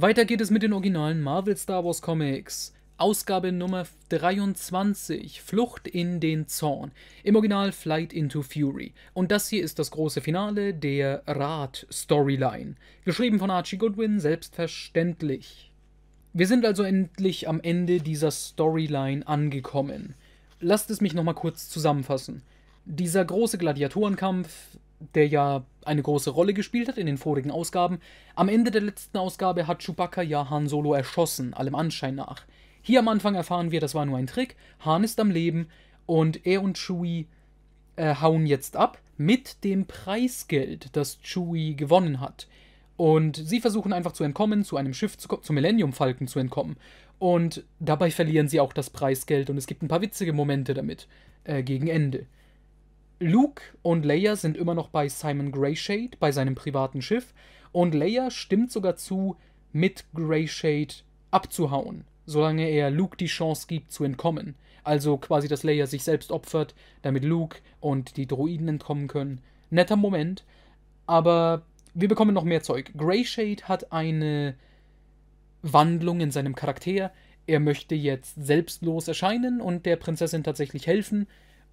Weiter geht es mit den originalen Marvel Star Wars Comics. Ausgabe Nummer 23, Flucht in den Zorn. Im Original Flight into Fury. Und das hier ist das große Finale der Rat-Storyline. Geschrieben von Archie Goodwin, selbstverständlich. Wir sind also endlich am Ende dieser Storyline angekommen. Lasst es mich nochmal kurz zusammenfassen. Dieser große Gladiatorenkampf der ja eine große Rolle gespielt hat in den vorigen Ausgaben. Am Ende der letzten Ausgabe hat Chewbacca ja Han Solo erschossen, allem Anschein nach. Hier am Anfang erfahren wir, das war nur ein Trick, Han ist am Leben und er und Chewie äh, hauen jetzt ab mit dem Preisgeld, das Chewie gewonnen hat. Und sie versuchen einfach zu entkommen, zu einem Schiff, zu, kommen, zum Millennium Falken zu entkommen. Und dabei verlieren sie auch das Preisgeld und es gibt ein paar witzige Momente damit äh, gegen Ende. Luke und Leia sind immer noch bei Simon Greyshade, bei seinem privaten Schiff. Und Leia stimmt sogar zu, mit Greyshade abzuhauen, solange er Luke die Chance gibt, zu entkommen. Also quasi, dass Leia sich selbst opfert, damit Luke und die Droiden entkommen können. Netter Moment, aber wir bekommen noch mehr Zeug. Greyshade hat eine Wandlung in seinem Charakter. Er möchte jetzt selbstlos erscheinen und der Prinzessin tatsächlich helfen.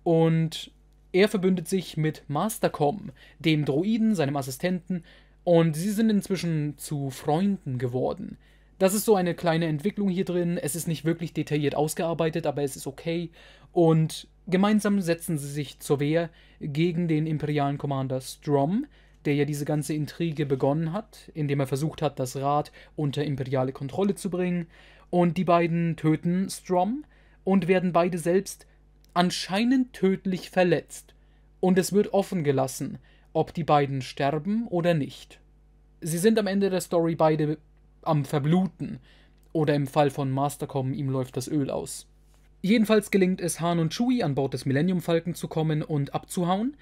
Und er verbündet sich mit Mastercom, dem Droiden, seinem Assistenten, und sie sind inzwischen zu Freunden geworden. Das ist so eine kleine Entwicklung hier drin. Es ist nicht wirklich detailliert ausgearbeitet, aber es ist okay. Und gemeinsam setzen sie sich zur Wehr gegen den imperialen Commander Strom, der ja diese ganze Intrige begonnen hat, indem er versucht hat, das Rad unter imperiale Kontrolle zu bringen. Und die beiden töten Strom und werden beide selbst anscheinend tödlich verletzt, und es wird offen gelassen, ob die beiden sterben oder nicht. Sie sind am Ende der Story beide am Verbluten, oder im Fall von Mastercom ihm läuft das Öl aus. Jedenfalls gelingt es Han und Chewie an Bord des Millennium Falken zu kommen und abzuhauen.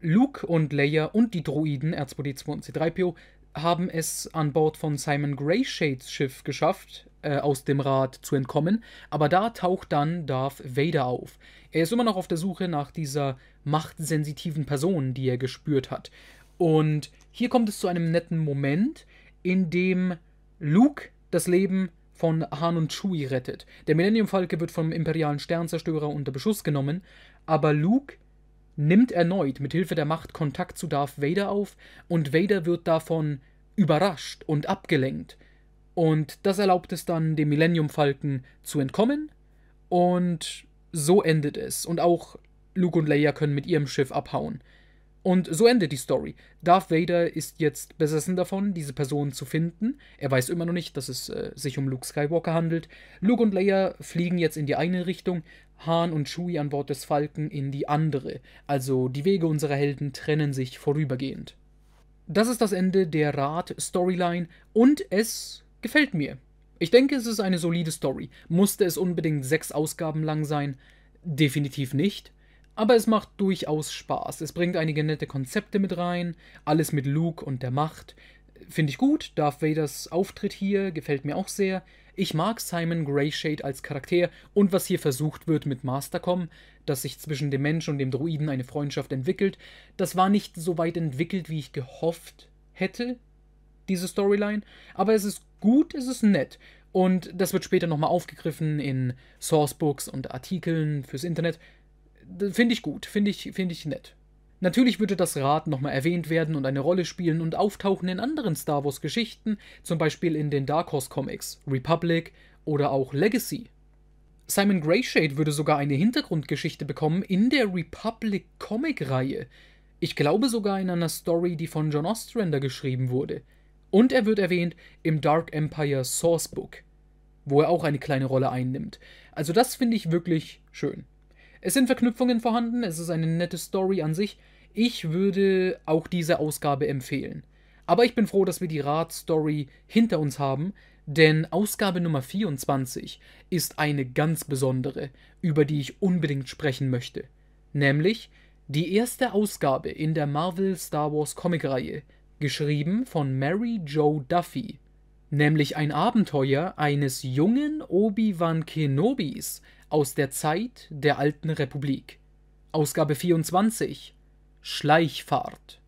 Luke und Leia und die Droiden R2D2 und C3PO haben es an Bord von Simon Greyshades Schiff geschafft, äh, aus dem Rad zu entkommen, aber da taucht dann Darth Vader auf. Er ist immer noch auf der Suche nach dieser machtsensitiven Person, die er gespürt hat. Und hier kommt es zu einem netten Moment, in dem Luke das Leben von Han und Chewie rettet. Der Millennium Falke wird vom imperialen Sternzerstörer unter Beschuss genommen, aber Luke nimmt erneut mit Hilfe der Macht Kontakt zu Darth Vader auf und Vader wird davon überrascht und abgelenkt. Und das erlaubt es dann, dem Millennium Falken zu entkommen und so endet es. Und auch Luke und Leia können mit ihrem Schiff abhauen. Und so endet die Story. Darth Vader ist jetzt besessen davon, diese Person zu finden. Er weiß immer noch nicht, dass es äh, sich um Luke Skywalker handelt. Luke und Leia fliegen jetzt in die eine Richtung, Hahn und Shui an Bord des Falken in die andere, also die Wege unserer Helden trennen sich vorübergehend. Das ist das Ende der Rat-Storyline und es gefällt mir. Ich denke, es ist eine solide Story. Musste es unbedingt sechs Ausgaben lang sein? Definitiv nicht. Aber es macht durchaus Spaß. Es bringt einige nette Konzepte mit rein. Alles mit Luke und der Macht. Finde ich gut. Darth Vaders Auftritt hier gefällt mir auch sehr. Ich mag Simon Greyshade als Charakter und was hier versucht wird mit Mastercom, dass sich zwischen dem Mensch und dem Druiden eine Freundschaft entwickelt, das war nicht so weit entwickelt, wie ich gehofft hätte, diese Storyline, aber es ist gut, es ist nett. Und das wird später nochmal aufgegriffen in Sourcebooks und Artikeln fürs Internet. Finde ich gut, finde ich, find ich nett. Natürlich würde das Rad nochmal erwähnt werden und eine Rolle spielen und auftauchen in anderen Star Wars Geschichten, zum Beispiel in den Dark Horse Comics, Republic oder auch Legacy. Simon Greyshade würde sogar eine Hintergrundgeschichte bekommen in der Republic Comic-Reihe. Ich glaube sogar in einer Story, die von John Ostrander geschrieben wurde. Und er wird erwähnt im Dark Empire Sourcebook, wo er auch eine kleine Rolle einnimmt. Also das finde ich wirklich schön. Es sind Verknüpfungen vorhanden, es ist eine nette Story an sich. Ich würde auch diese Ausgabe empfehlen. Aber ich bin froh, dass wir die Rad-Story hinter uns haben, denn Ausgabe Nummer 24 ist eine ganz besondere, über die ich unbedingt sprechen möchte. Nämlich die erste Ausgabe in der Marvel Star Wars Comic-Reihe, geschrieben von Mary Jo Duffy. Nämlich ein Abenteuer eines jungen Obi-Wan Kenobis, aus der Zeit der Alten Republik. Ausgabe 24 Schleichfahrt